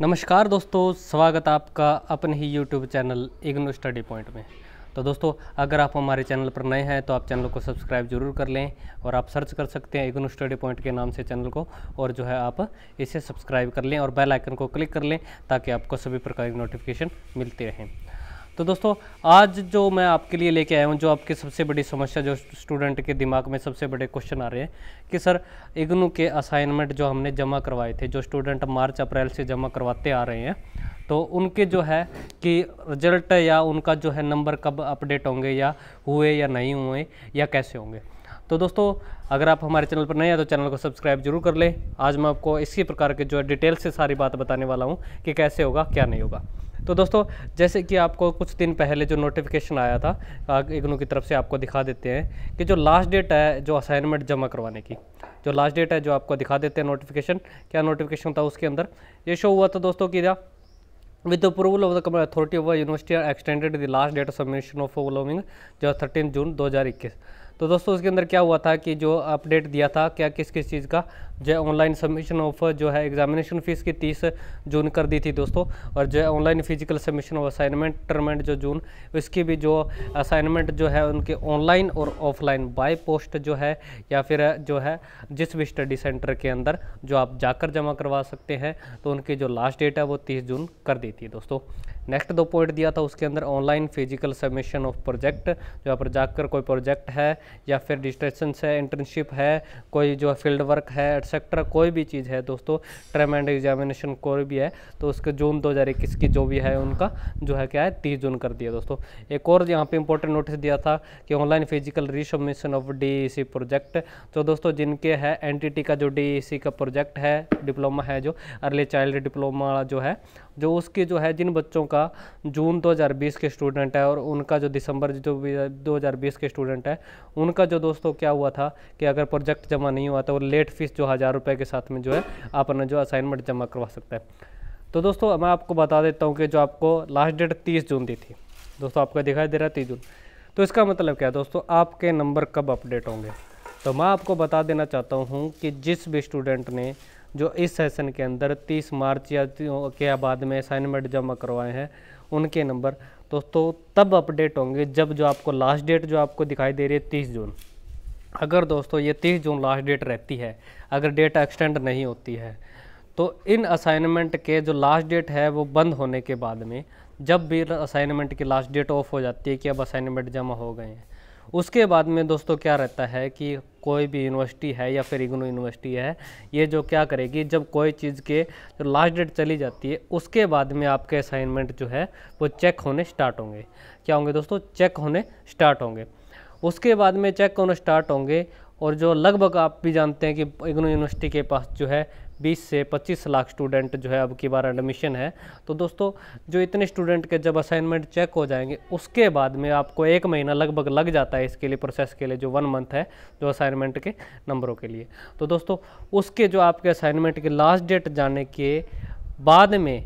नमस्कार दोस्तों स्वागत आपका अपने ही YouTube channel IGNOU study point में तो दोस्तों अगर आप हमारे चैनल पर नए हैं तो आप चैनल को सब्सक्राइब जरूर कर लें और आप सर्च कर सकते हैं इग्नो स्टडी पॉइंट के नाम से चैनल को और जो है आप इसे सब्सक्राइब कर लें और बेल आइकन को क्लिक कर लें ताकि आपको सभी प्रकार की नोटिफिकेशन मिलती रहें तो दोस्तों आज जो मैं आपके लिए लेके आया हूँ जो आपकी सबसे बड़ी समस्या जो स्टूडेंट के दिमाग में सबसे बड़े क्वेश्चन आ रहे हैं कि सर इग्नू के असाइनमेंट जो हमने जमा करवाए थे जो स्टूडेंट मार्च अप्रैल से जमा करवाते आ रहे हैं तो उनके जो है कि रिजल्ट या उनका जो है नंबर कब अपडेट होंगे या हुए या नहीं हुए या कैसे होंगे तो दोस्तों अगर आप हमारे चैनल पर नए हैं तो चैनल को सब्सक्राइब जरूर कर लें आज मैं आपको इसी प्रकार के जो है डिटेल से सारी बात बताने वाला हूँ कि कैसे होगा क्या नहीं होगा तो दोस्तों जैसे कि आपको कुछ दिन पहले जो नोटिफिकेशन आया था इग्नू की तरफ से आपको दिखा देते हैं कि जो लास्ट डेट है जो असाइनमेंट जमा करवाने की जो लास्ट डेट है जो आपको दिखा देते हैं नोटिफिकेशन क्या नोटिफिकेशन था उसके अंदर ये शो हुआ था दोस्तों कि with approval of the come authority of university extended the last date of submission of of जो जो थर्टीन जून इक्कीस तो दोस्तों उसके अंदर क्या हुआ था कि जो अपडेट दिया था क्या किस किस चीज़ का जो ऑनलाइन सबमिशन ऑफ जो है एग्जामिनेशन फीस की तीस जून कर दी थी दोस्तों और जो online physical submission of assignment term end जो जून उसकी भी जो असाइनमेंट जो है उनके ऑनलाइन और ऑफलाइन बाय पोस्ट जो है या फिर जो है जिस भी स्टडी सेंटर के अंदर जो आप जाकर जमा करवा सकते हैं तो उनकी जो लास्ट डेट है वो तीस जून कर दी थी दोस्तों नेक्स्ट दो पॉइंट दिया था उसके अंदर online physical submission of project जो पर जाकर कोई प्रोजेक्ट है या फिर डिस्ट्रेशन है इंटर्नशिप है कोई जो है फील्ड वर्क है एटसेक्ट्रा कोई भी चीज़ है दोस्तों ट्रेम एंड एग्जामिनेशन कोई भी है तो उसके जून 2021 की जो भी है उनका जो है क्या है तीस जून कर दिया दोस्तों एक और यहाँ पे इंपॉर्टेंट नोटिस दिया था कि online physical resubmission of the project तो दोस्तों जिनके है एन का जो डी e का प्रोजेक्ट है डिप्लोमा है जो अर्ली चाइल्ड डिप्लोमा जो है जो उसके जो है जिन बच्चों का जून 2020 के स्टूडेंट है और उनका जो दिसंबर जो 2020 के स्टूडेंट है उनका जो दोस्तों क्या हुआ था कि अगर प्रोजेक्ट जमा नहीं हुआ था वो लेट फीस जो हज़ार रुपये के साथ में जो है आप अपना जो असाइनमेंट जमा करवा सकते हैं तो दोस्तों मैं आपको बता देता हूँ कि जो आपको लास्ट डेट तीस जून दी थी दोस्तों आपका दिखाई दे रहा है तीस जून तो इसका मतलब क्या है दोस्तों आपके नंबर कब अपडेट होंगे तो मैं आपको बता देना चाहता हूँ कि जिस भी स्टूडेंट ने जो इस सेशन के अंदर 30 मार्च या तो के बाद में असाइनमेंट जमा करवाए हैं उनके नंबर दोस्तों तब अपडेट होंगे जब जो आपको लास्ट डेट जो आपको दिखाई दे रही है तीस जून अगर दोस्तों ये तीस जून लास्ट डेट रहती है अगर डेट एक्सटेंड नहीं होती है तो इन असाइनमेंट के जो लास्ट डेट है वो बंद होने के बाद में जब भी असाइनमेंट की लास्ट डेट ऑफ हो जाती है कि अब असाइनमेंट जमा हो गए हैं उसके बाद में दोस्तों क्या रहता है कि कोई भी यूनिवर्सिटी है या फिर इग्नो यूनिवर्सिटी है ये जो क्या करेगी जब कोई चीज़ के जो लास्ट डेट चली जाती है उसके बाद में आपके असाइनमेंट जो है वो चेक होने स्टार्ट होंगे क्या होंगे दोस्तों चेक होने स्टार्ट होंगे उसके बाद में चेक होने स्टार्ट होंगे और जो लगभग आप भी जानते हैं कि इग्नू यूनिवर्सिटी के पास जो है 20 से 25 लाख स्टूडेंट जो है अब की बार एडमिशन है तो दोस्तों जो इतने स्टूडेंट के जब असाइनमेंट चेक हो जाएंगे उसके बाद में आपको एक महीना लगभग लग जाता है इसके लिए प्रोसेस के लिए जो वन मंथ है जो असाइनमेंट के नंबरों के लिए तो दोस्तों उसके जो आपके असाइनमेंट के लास्ट डेट जाने के बाद में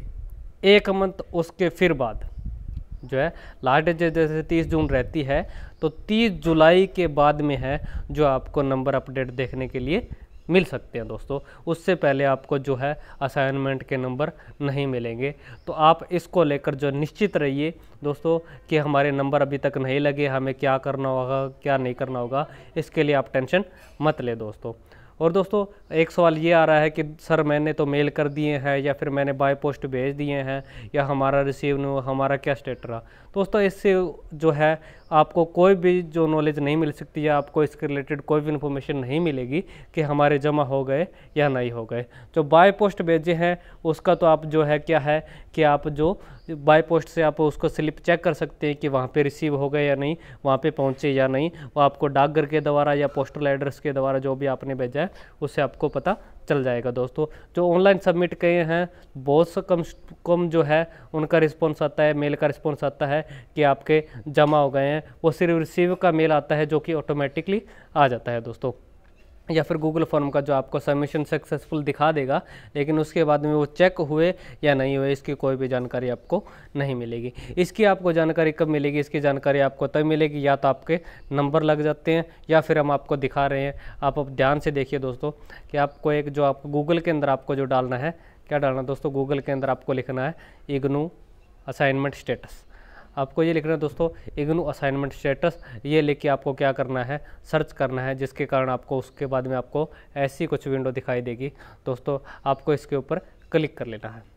एक मंथ उसके फिर बाद जो है लास्ट डेट जैसे तीस जून रहती है तो तीस जुलाई के बाद में है जो आपको नंबर अपडेट देखने के लिए मिल सकते हैं दोस्तों उससे पहले आपको जो है असाइनमेंट के नंबर नहीं मिलेंगे तो आप इसको लेकर जो निश्चित रहिए दोस्तों कि हमारे नंबर अभी तक नहीं लगे हमें क्या करना होगा क्या नहीं करना होगा इसके लिए आप टेंशन मत ले दोस्तों और दोस्तों एक सवाल ये आ रहा है कि सर मैंने तो मेल कर दिए हैं या फिर मैंने बाय पोस्ट भेज दिए हैं या हमारा रिसीव हमारा क्या स्टेट रहा दोस्तों इससे जो है आपको कोई भी जो नॉलेज नहीं मिल सकती या आपको इसके रिलेटेड कोई भी इन्फॉर्मेशन नहीं मिलेगी कि हमारे जमा हो गए या नहीं हो गए जो बाय पोस्ट भेजे हैं उसका तो आप जो है क्या है कि आप जो बाय पोस्ट से आप उसको स्लिप चेक कर सकते हैं कि वहाँ पे रिसीव हो गए या नहीं वहाँ पे पहुँचे या नहीं वो आपको डाकघर के द्वारा या पोस्टल एड्रेस के द्वारा जो भी आपने भेजा है उससे आपको पता चल जाएगा दोस्तों जो ऑनलाइन सबमिट किए हैं बहुत से कम कम जो है उनका रिस्पॉन्स आता है मेल का रिस्पॉन्स आता है कि आपके जमा हो गए हैं वो सिर्फ रिसीव का मेल आता है जो कि ऑटोमेटिकली आ जाता है दोस्तों या फिर गूगल फॉर्म का जो आपको सबमिशन सक्सेसफुल दिखा देगा लेकिन उसके बाद में वो चेक हुए या नहीं हुए इसकी कोई भी जानकारी आपको नहीं मिलेगी इसकी आपको जानकारी कब मिलेगी इसकी जानकारी आपको तब मिलेगी या तो आपके नंबर लग जाते हैं या फिर हम आपको दिखा रहे हैं आप अब ध्यान से देखिए दोस्तों कि आपको एक जो आप गूगल के अंदर आपको जो डालना है क्या डालना दोस्तों गूगल के अंदर आपको लिखना है इग्नू असाइनमेंट स्टेटस आपको ये लिखना है दोस्तों इग्नू असाइनमेंट स्टेटस ये लेके आपको क्या करना है सर्च करना है जिसके कारण आपको उसके बाद में आपको ऐसी कुछ विंडो दिखाई देगी दोस्तों आपको इसके ऊपर क्लिक कर लेना है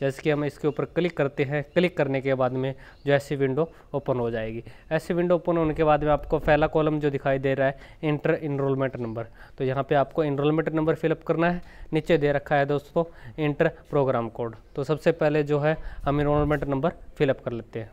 जैसे कि हम इसके ऊपर क्लिक करते हैं क्लिक करने के बाद में जो ऐसी विंडो ओपन हो जाएगी ऐसी विंडो ओपन होने के बाद में आपको पहला कॉलम जो दिखाई दे रहा है इंटर इनरोलमेंट नंबर तो यहाँ पे आपको इनरोलमेंट नंबर फिलअप करना है नीचे दे रखा है दोस्तों इंटर प्रोग्राम कोड तो सबसे पहले जो है हम इनरोलमेंट नंबर फिलअप कर लेते हैं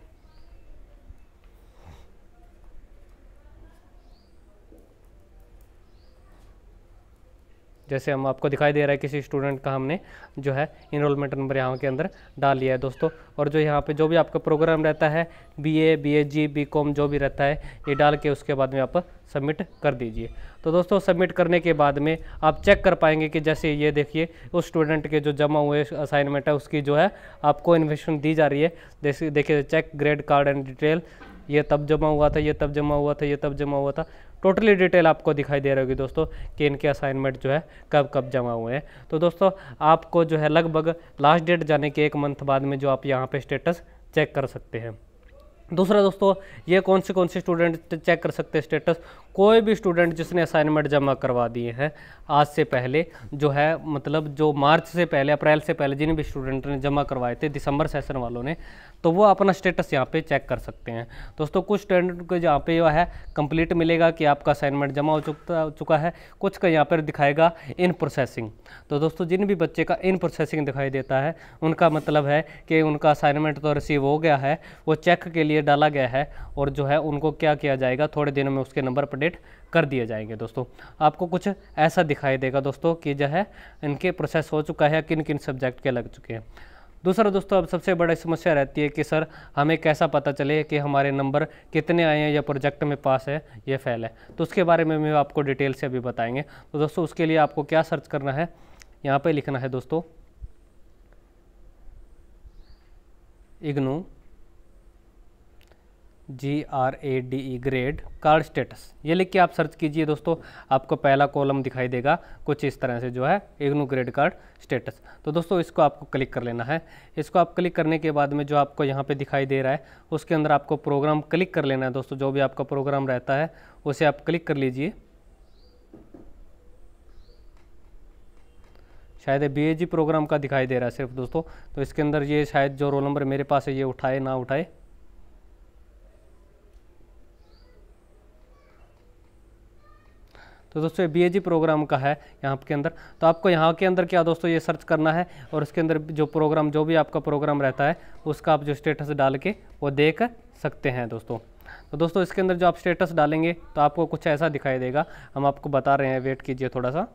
जैसे हम आपको दिखाई दे रहा है किसी स्टूडेंट का हमने जो है इनरोलमेंट नंबर यहाँ के अंदर डाल लिया है दोस्तों और जो यहाँ पे जो भी आपका प्रोग्राम रहता है B A B H G B com जो भी रहता है ये डाल के उसके बाद में आप सबमिट कर दीजिए तो दोस्तों सबमिट करने के बाद में आप चेक कर पाएंगे कि जैसे ये देखिए उस स्टूडेंट के जो जमा हुए असाइनमेंट है उसकी जो है आपको इन्फॉर्मेशन दी जा रही है जैसे देखिए check grade card and detail ये तब जमा हुआ था ये तब जमा हुआ था ये तब जमा हुआ था टोटली डिटेल आपको दिखाई दे रही होगी दोस्तों कि इनके असाइनमेंट जो है कब कब जमा हुए हैं तो दोस्तों आपको जो है लगभग लास्ट डेट जाने के एक मंथ बाद में जो आप यहाँ पर स्टेटस चेक कर सकते हैं दूसरा दोस्तों ये कौन से कौन से स्टूडेंट चेक कर सकते हैं स्टेटस कोई भी स्टूडेंट जिसने असाइनमेंट जमा करवा दिए हैं आज से पहले जो है मतलब जो मार्च से पहले अप्रैल से पहले जिन भी स्टूडेंट ने जमा करवाए थे दिसंबर सेशन वालों ने तो वो अपना स्टेटस यहाँ पे चेक कर सकते हैं दोस्तों कुछ स्टूडेंट को यहाँ पे जो है कंप्लीट मिलेगा कि आपका असाइनमेंट जमा हो चुका चुका है कुछ का यहाँ पर दिखाएगा इन प्रोसेसिंग तो दोस्तों जिन भी बच्चे का इन प्रोसेसिंग दिखाई देता है उनका मतलब है कि उनका असाइनमेंट तो रिसीव हो गया है वो चेक के लिए डाला गया है और जो है उनको क्या किया जाएगा थोड़े दिनों में उसके नंबर अपडेट अपडेट कर दिए जाएंगे दोस्तों आपको कुछ ऐसा दिखाई देगा दोस्तों कि जो है इनके प्रोसेस हो चुका है किन किन सब्जेक्ट के लग चुके हैं दूसरा दोस्तों अब सबसे बड़ी समस्या रहती है कि सर हमें कैसा पता चले कि हमारे नंबर कितने आए हैं या प्रोजेक्ट में पास है या फेल है तो उसके बारे में मैं आपको डिटेल से अभी बताएंगे तो दोस्तों उसके लिए आपको क्या सर्च करना है यहाँ पे लिखना है दोस्तों IGNOU G R A D E grade card status ये लिख के आप सर्च कीजिए दोस्तों आपको पहला कॉलम दिखाई देगा कुछ इस तरह से जो है इग्नू ग्रेड कार्ड स्टेटस तो दोस्तों इसको आपको क्लिक कर लेना है इसको आप क्लिक करने के बाद में जो आपको यहाँ पे दिखाई दे रहा है उसके अंदर आपको प्रोग्राम क्लिक कर लेना है दोस्तों जो भी आपका प्रोग्राम रहता है उसे आप क्लिक कर लीजिए शायद बी प्रोग्राम का दिखाई दे रहा है सिर्फ दोस्तों तो इसके अंदर ये शायद जो रोल नंबर मेरे पास है ये उठाए ना उठाए तो दोस्तों ये बी प्रोग्राम का है यहाँ के अंदर तो आपको यहाँ के अंदर क्या दोस्तों ये सर्च करना है और उसके अंदर जो प्रोग्राम जो भी आपका प्रोग्राम रहता है उसका आप जो स्टेटस डाल के वो देख सकते हैं दोस्तों तो दोस्तों इसके अंदर जो आप स्टेटस डालेंगे तो आपको कुछ ऐसा दिखाई देगा हम आपको बता रहे हैं वेट कीजिए थोड़ा सा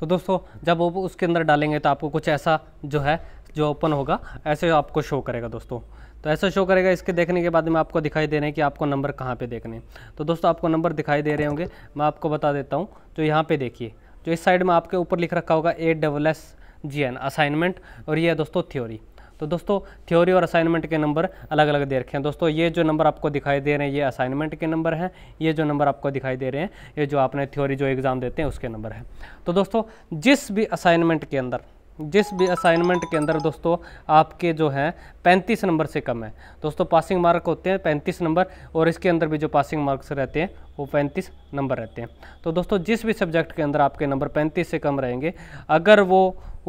तो दोस्तों जब वो उसके अंदर डालेंगे तो आपको कुछ ऐसा जो है जो ओपन होगा ऐसे आपको शो करेगा दोस्तों तो ऐसा शो करेगा इसके देखने के बाद में आपको दिखाई दे रहे हैं कि आपको नंबर कहाँ पे देखने तो दोस्तों आपको नंबर दिखाई दे रहे होंगे मैं आपको बता देता हूँ जो यहाँ पे देखिए जो इस साइड में आपके ऊपर लिख रखा होगा A double S G N assignment और ये है दोस्तों थ्योरी तो दोस्तों थ्योरी और असाइनमेंट के नंबर अलग अलग दे रखे हैं दोस्तों ये जो नंबर आपको दिखाई दे रहे हैं ये असाइनमेंट के नंबर हैं ये जो नंबर आपको दिखाई दे रहे हैं ये जो आपने थ्योरी जो एग्ज़ाम देते हैं उसके नंबर हैं तो दोस्तों जिस भी असाइनमेंट के अंदर जिस भी असाइनमेंट के अंदर दोस्तों आपके जो हैं पैंतीस नंबर से कम है दोस्तों पासिंग मार्क होते हैं पैंतीस नंबर और इसके अंदर भी जो पासिंग मार्क्स रहते हैं वो पैंतीस नंबर रहते हैं तो दोस्तों जिस भी सब्जेक्ट के अंदर आपके नंबर पैंतीस से कम रहेंगे अगर वो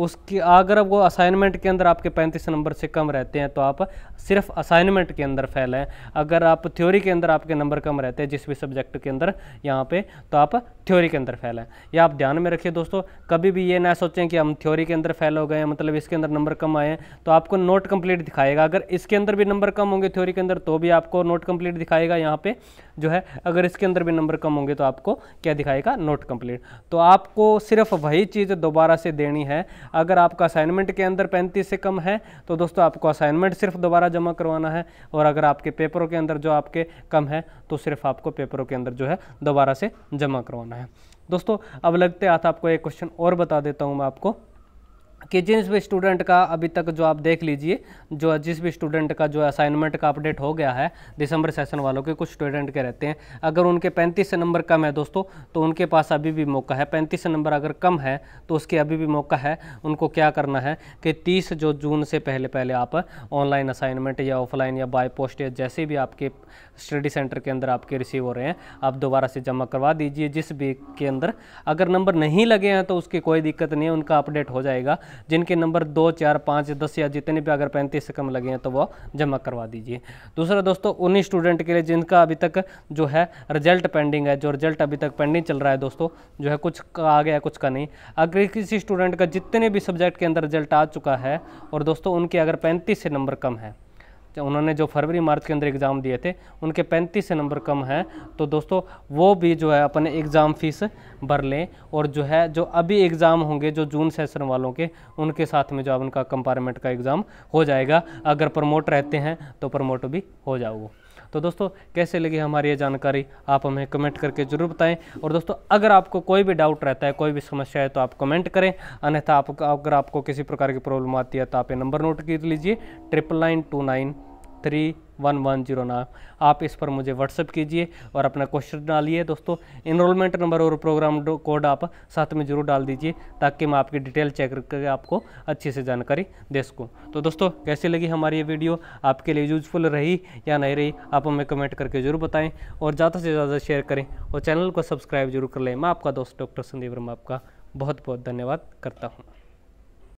उसकी अगर वो असाइनमेंट के अंदर आपके 35 नंबर से कम रहते हैं तो आप सिर्फ असाइनमेंट के अंदर फेल हैं अगर आप थ्योरी के अंदर आपके नंबर कम रहते हैं जिस भी सब्जेक्ट के अंदर यहाँ पे तो आप थ्योरी के अंदर फेल हैं आप ध्यान में रखिए दोस्तों कभी भी ये ना सोचें कि हम थ्योरी के अंदर फेल हो गए मतलब इसके अंदर नंबर कम आए हैं तो आपको नोट कम्प्लीट दिखाएगा अगर इसके अंदर भी नंबर कम होंगे थ्योरी के अंदर तो भी आपको नोट कम्प्लीट दिखाएगा यहाँ पर जो है अगर इसके अंदर भी नंबर कम होंगे तो आपको क्या दिखाएगा नोट कम्प्लीट तो आपको सिर्फ वही चीज़ दोबारा से देनी है अगर आपका असाइनमेंट के अंदर पैंतीस से कम है तो दोस्तों आपको असाइनमेंट सिर्फ दोबारा जमा करवाना है और अगर आपके पेपरों के अंदर जो आपके कम है तो सिर्फ आपको पेपरों के अंदर जो है दोबारा से जमा करवाना है दोस्तों अब लगते हाथ आपको एक क्वेश्चन और बता देता हूँ मैं आपको कि जिस भी स्टूडेंट का अभी तक जो आप देख लीजिए जो जिस भी स्टूडेंट का जो असाइनमेंट का अपडेट हो गया है दिसंबर सेशन वालों के कुछ स्टूडेंट के रहते हैं अगर उनके 35 नंबर कम है दोस्तों तो उनके पास अभी भी मौका है 35 नंबर अगर कम है तो उसके अभी भी मौका है उनको क्या करना है कि तीस जो जून से पहले पहले आप ऑनलाइन असाइनमेंट या ऑफलाइन या बाई पोस्ट या जैसे भी आपके स्टडी सेंटर के अंदर आपके रिसीव हो रहे हैं आप दोबारा से जमा करवा दीजिए जिस भी के अंदर अगर नंबर नहीं लगे हैं तो उसकी कोई दिक्कत नहीं है उनका अपडेट हो जाएगा जिनके नंबर दो चार पाँच दस या जितने भी अगर पैंतीस से कम लगे हैं तो वह जमा करवा दीजिए दूसरा दोस्तों उन्हीं स्टूडेंट के लिए जिनका अभी तक जो है रिजल्ट पेंडिंग है जो रिजल्ट अभी तक पेंडिंग चल रहा है दोस्तों जो है कुछ का आ गया कुछ का नहीं अगर किसी स्टूडेंट का जितने भी सब्जेक्ट के अंदर रिजल्ट आ चुका है और दोस्तों उनके अगर पैंतीस से नंबर कम है तो उन्होंने जो फरवरी मार्च के अंदर एग्ज़ाम दिए थे उनके पैंतीस से नंबर कम हैं तो दोस्तों वो भी जो है अपने एग्ज़ाम फ़ीस भर लें और जो है जो अभी एग्ज़ाम होंगे जो जून सेशन वालों के उनके साथ में जो है उनका कंपार्टमेंट का एग्ज़ाम हो जाएगा अगर प्रमोट रहते हैं तो प्रमोट भी हो जाओ तो दोस्तों कैसे लगी हमारी ये जानकारी आप हमें कमेंट करके ज़रूर बताएं और दोस्तों अगर आपको कोई भी डाउट रहता है कोई भी समस्या है तो आप कमेंट करें अन्यथा आप अगर आपको किसी प्रकार की प्रॉब्लम आती है तो आप ये नंबर नोट कर लीजिए triple nine two nine three one one zero nine आप इस पर मुझे व्हाट्सअप कीजिए और अपना क्वेश्चन डालिए दोस्तों इनरोलमेंट नंबर और प्रोग्राम कोड आप साथ में ज़रूर डाल दीजिए ताकि मैं आपकी डिटेल चेक करके आपको अच्छे से जानकारी दे सकूँ तो दोस्तों कैसी लगी हमारी ये वीडियो आपके लिए यूजफुल रही या नहीं रही आप हमें कमेंट करके ज़रूर बताएँ और ज़्यादा से ज़्यादा शेयर करें और चैनल को सब्सक्राइब जरूर कर लें मैं आपका दोस्त डॉक्टर संदीप वर्मा आपका बहुत बहुत धन्यवाद करता हूँ